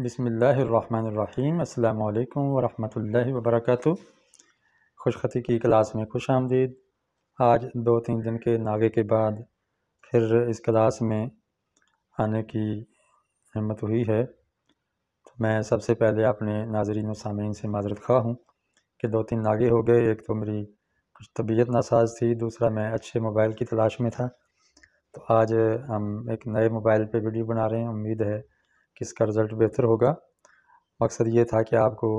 बसमीम् अल्लाम वरहमल वबरक खुशखती की क्लास में खुश आमदीद आज दो तीन दिन के नागे के बाद फिर इस क्लास में आने की हिम्मत हुई है तो मैं सबसे पहले अपने नाजरीन सामीन से माजरत खा हूँ कि दो तीन नागे हो गए एक तो मेरी कुछ तबीयत नासाज थी दूसरा मैं अच्छे मोबाइल की तलाश में था तो आज हम एक नए मोबाइल पर वीडियो बना रहे हैं उम्मीद है किसका रिज़ल्ट बेहतर होगा मकसद ये था कि आपको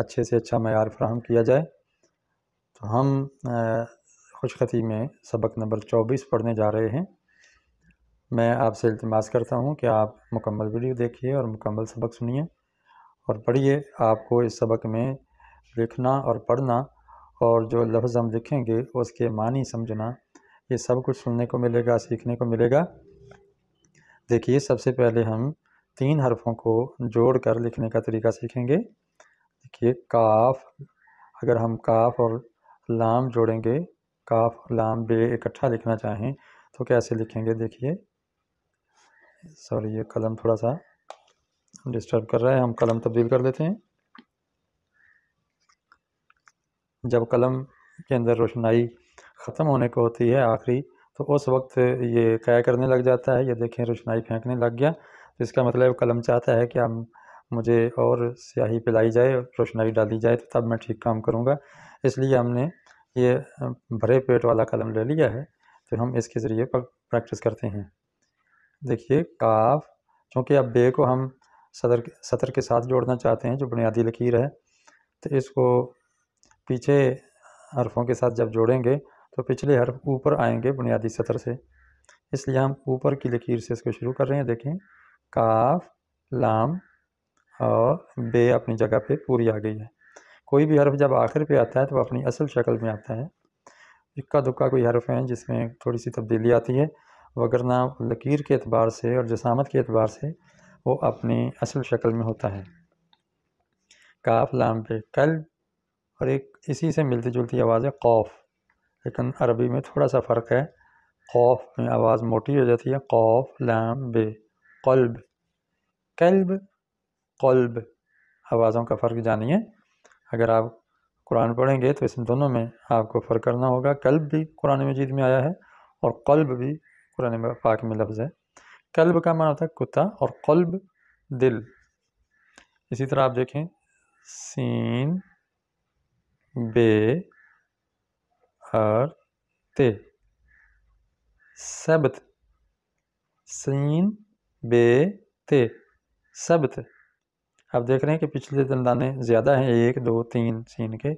अच्छे से अच्छा मैार फ्राहम किया जाए तो हम खुशखती में सबक नंबर चौबीस पढ़ने जा रहे हैं मैं आपसे इतमास करता हूँ कि आप मुकम्मल वीडियो देखिए और मुकम्मल सबक सुनिए और पढ़िए आपको इस सबक में लिखना और पढ़ना और जो लफ्ज़ हम लिखेंगे उसके मानी समझना ये सब कुछ सुनने को मिलेगा सीखने को मिलेगा देखिए सबसे पहले हम तीन हरफों को जोड़ कर लिखने का तरीका सीखेंगे देखिए काफ अगर हम काफ और लाम जोड़ेंगे काफ लाम बे इकट्ठा लिखना चाहें तो कैसे लिखेंगे देखिए सॉरी ये कलम थोड़ा सा डिस्टर्ब कर रहा है हम कलम तब्दील कर लेते हैं जब कलम के अंदर रोशनाई ख़त्म होने को होती है आखिरी तो उस वक्त ये क्या करने लग जाता है ये देखें रोशनाई फेंकने लग गया तो इसका मतलब कलम चाहता है कि आप मुझे और स्याही पिलाई जाए और रोशनाई डाली जाए तो तब मैं ठीक काम करूँगा इसलिए हमने ये भरे पेट वाला कलम ले लिया है तो हम इसके ज़रिए प्रैक्टिस करते हैं देखिए काफ क्योंकि अब बे को हम सदर सतर के साथ जोड़ना चाहते हैं जो बुनियादी लकीर है तो इसको पीछे हरफों के साथ जब जोड़ेंगे तो पिछले हरफ ऊपर आएंगे बुनियादी सतर से इसलिए हम ऊपर की लकीर से इसको शुरू कर रहे हैं देखें काफ लाम और बे अपनी जगह पे पूरी आ गई है कोई भी हर्फ जब आखिर पे आता है तो वह अपनी असल शक्ल में आता है इक्का दुक्का कोई हर्फ है जिसमें थोड़ी सी तब्दीली आती है वगरना लकीर के अतबार से और जसामत के अतबार से वो अपनी असल शक्ल में होता है काफ लाम पे कल और एक इसी से मिलती जुलती आवाज़ है कौफ़ लेकिन अरबी में थोड़ा सा फ़र्क है खौफ में आवाज़ मोटी हो जाती है कौफ़ लाम बे कल्ब कल्ब कल्ब आवाज़ों का फ़र्क जानिए अगर आप कुरान पढ़ेंगे तो इसमें दोनों में आपको फ़र्क करना होगा कल्ब भी कुरान मजीद में आया है और कल्ब भी कुरान पाक में लफ्ज़ है कल्ब का माना था कुत्ता और कल्ब दिल इसी तरह आप देखें सीन बे और ते सबत सीन बे ते शब्द आप देख रहे हैं कि पिछले दंदाने ज़्यादा हैं एक दो तीन सीन के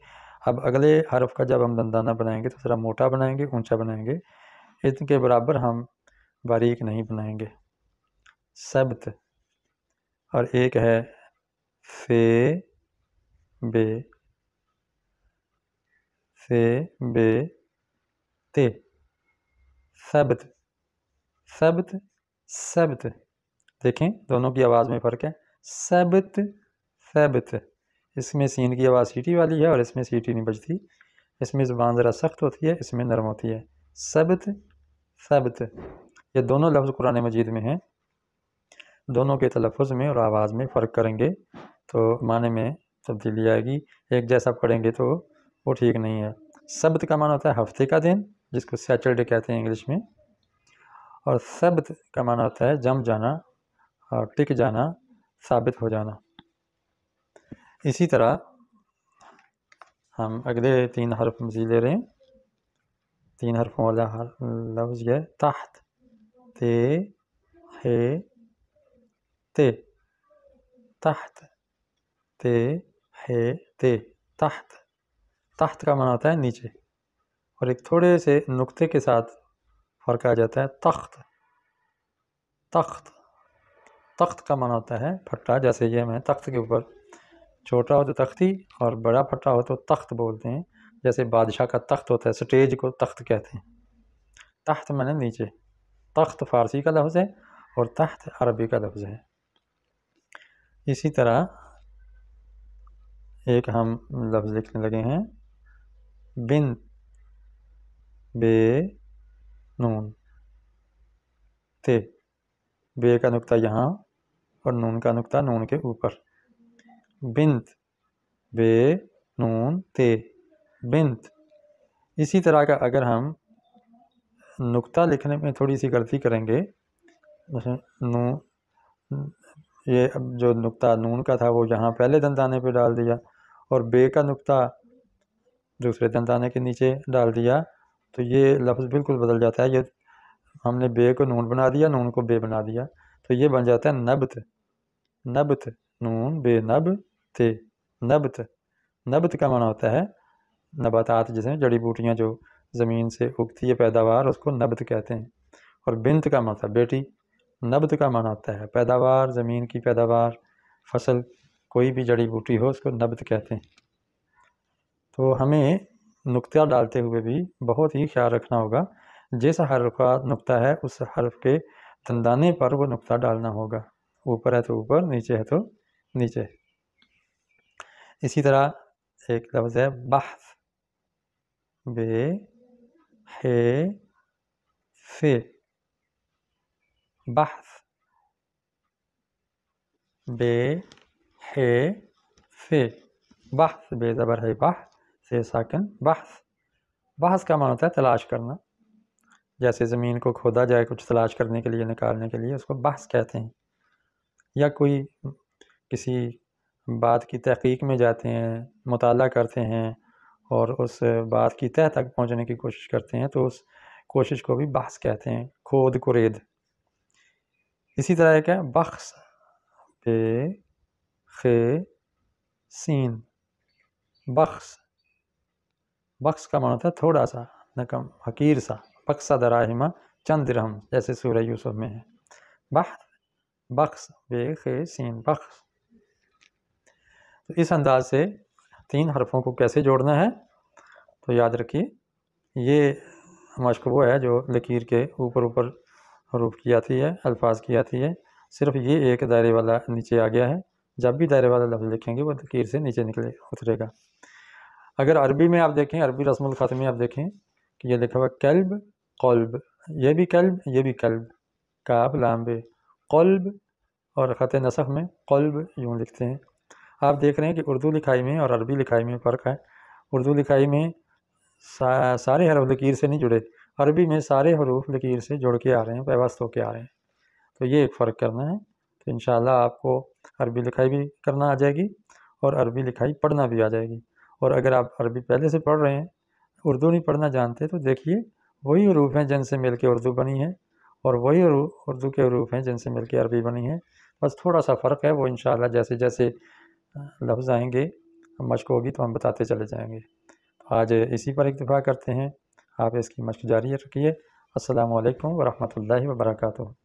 अब अगले हरफ का जब हम दंदाना बनाएंगे तो थोड़ा मोटा बनाएंगे ऊंचा बनाएंगे इनके बराबर हम बारीक नहीं बनाएंगे शब्द और एक है फे बे फे बे ते शब्द सब्त शब्द देखें दोनों की आवाज़ में फ़र्क है सबत सबत इसमें सीन की आवाज़ सीटी वाली है और इसमें सीटी नहीं बजती इसमें ज़बान ज़रा सख्त होती है इसमें नरम होती है सबत सबत ये दोनों लफ्ज़ कुरान मजीद में हैं दोनों के तलफ़ में और आवाज़ में फ़र्क करेंगे तो माने में तब्दीली आएगी एक जैसा पढ़ेंगे तो वो ठीक नहीं है सब्त का माना होता है हफ्ते का दिन जिसको सैटरडे कहते हैं इंग्लिश में और सब्त का माना होता है जम जाना और टिक जाना साबित हो जाना इसी तरह हम अगले तीन हर्फ मजी ले रहे हैं तीन हर्फों वाला हर लफ्ज़ है ताहत ते हे ते ताहत ते हे ते ताहत ताहत का मना होता है नीचे और एक थोड़े से नुक्ते के साथ फ़र्क आ जाता है तख्त तख्त तख्त का माना होता है फट्टा जैसे ये मैं तख्त के ऊपर छोटा हो तो तख्ती और बड़ा फट्टा हो तो तख्त बोलते हैं जैसे बादशाह का तख्त होता है स्टेज को तख्त कहते हैं तख्त मैंने नीचे तख्त फ़ारसी का लफ्ज़ है और तख्त अरबी का लफ्ज़ है इसी तरह एक हम लफ्ज़ लिखने लगे हैं बिन बे नून ते बे का नुकता यहाँ और नून का नुकता नून के ऊपर बिंत बे नून ते बिंत इसी तरह का अगर हम नुकता लिखने में थोड़ी सी गलती करेंगे नू ये अब जो नुकता नून का था वो यहाँ पहले दंताने पे डाल दिया और बे का नुकता दूसरे दंताने के नीचे डाल दिया तो ये लफ्ज़ बिल्कुल बदल जाता है ये हमने बे को नून बना दिया नून को बे बना दिया तो ये बन जाता है नब्त नबत नून बे नब ते नबत नबत का माना होता है नबातात जैसे जड़ी बूटियाँ जो ज़मीन से उगती है पैदावार उसको नबत कहते हैं और बिंत का माना बेटी नबत का माना होता है पैदावार ज़मीन की पैदावार फसल कोई भी जड़ी बूटी हो उसको नबत कहते हैं तो हमें नुकता डालते हुए भी बहुत ही ख्याल रखना होगा जिस हर्फ का नुकता है उस हर्फ के तंदाने पर वो नुकता डालना होगा ऊपर है तो ऊपर नीचे है तो नीचे इसी तरह एक लफ्ज़ है बहस बे हे फे बह बे हे फे बे जबर है बाह से साकन बहस बहस का मान होता है तलाश करना जैसे ज़मीन को खोदा जाए कुछ तलाश करने के लिए निकालने के लिए उसको बहस कहते हैं या कोई किसी बात की तहक़ीक़ में जाते हैं मुताल करते हैं और उस बात की तह तक पहुँचने की कोशिश करते हैं तो उस कोशिश को भी बहस कहते हैं खोद कुरेद इसी तरह एक है बख्स पे खे सीन बख्स बख्स का मान था थोड़ा सा न कम हकीर सा बक्सा दराहिमा चंद्रह जैसे सूर्य यूसुफ में है बह बख्स बे खे सीन बख्स तो इस अंदाज से तीन हरफों को कैसे जोड़ना है तो याद रखिए ये मश्क वो है जो लकीर के ऊपर ऊपर रूप की आती है अल्फाज की आती है सिर्फ ये एक दायरे वाला नीचे आ गया है जब भी दायरे वाला लफ्ज़ लिखेंगे वो लकीर से नीचे निकले उतरेगा अगर अरबी में आप देखें अरबी रस्म ख़त में आप देखें कि ये लिखा हुआ कैल्ब कल्ब ये भी कैल्ब ये भी कैल्ब काब लाम्बे कल्ब और ख़त नसफ़ में कल्ब यूँ लिखते हैं आप देख रहे हैं कि उर्दू लिखाई में और अरबी लिखाई में फ़र्क है उर्दू लिखाई में सा, सारे हरफ लकीर से नहीं जुड़े अरबी में सारे हरूफ लकीर से जुड़ के आ रहे हैं पैवस्त होकर आ रहे हैं तो ये एक फ़र्क करना है तो इन आपको अरबी लिखाई भी करना आ जाएगी और अरबी लिखाई पढ़ना भी आ जाएगी और अगर आप अरबी पहले से पढ़ रहे हैं उर्दू नहीं पढ़ना जानते तो देखिए वही हरूफ हैं जिनसे मिल के उर्दू बनी है और वही उर्दू के रूप हैं जिनसे मिलकर अरबी बनी है बस थोड़ा सा फ़र्क है वो इन जैसे जैसे लफ्ज़ आएंगे मश्क होगी तो हम बताते चले जाएंगे तो आज इसी पर इतफ़ा करते हैं आप इसकी मश्क जारी रखिए असल वरहमल वर्का